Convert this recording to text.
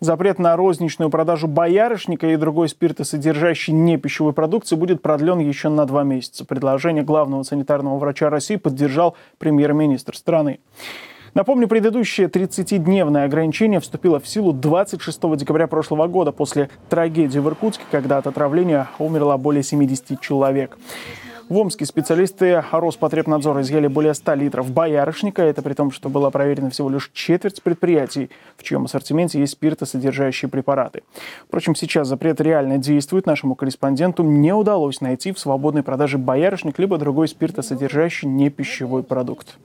Запрет на розничную продажу боярышника и другой спиртосодержащей не пищевой продукции будет продлен еще на два месяца. Предложение главного санитарного врача России поддержал премьер-министр страны. Напомню, предыдущее 30-дневное ограничение вступило в силу 26 декабря прошлого года после трагедии в Иркутске, когда от отравления умерло более 70 человек. В Омске специалисты Роспотребнадзора изъяли более 100 литров боярышника. Это при том, что была проверена всего лишь четверть предприятий, в чьем ассортименте есть спиртосодержащие препараты. Впрочем, сейчас запрет реально действует. Нашему корреспонденту не удалось найти в свободной продаже боярышник либо другой спиртосодержащий непищевой продукт.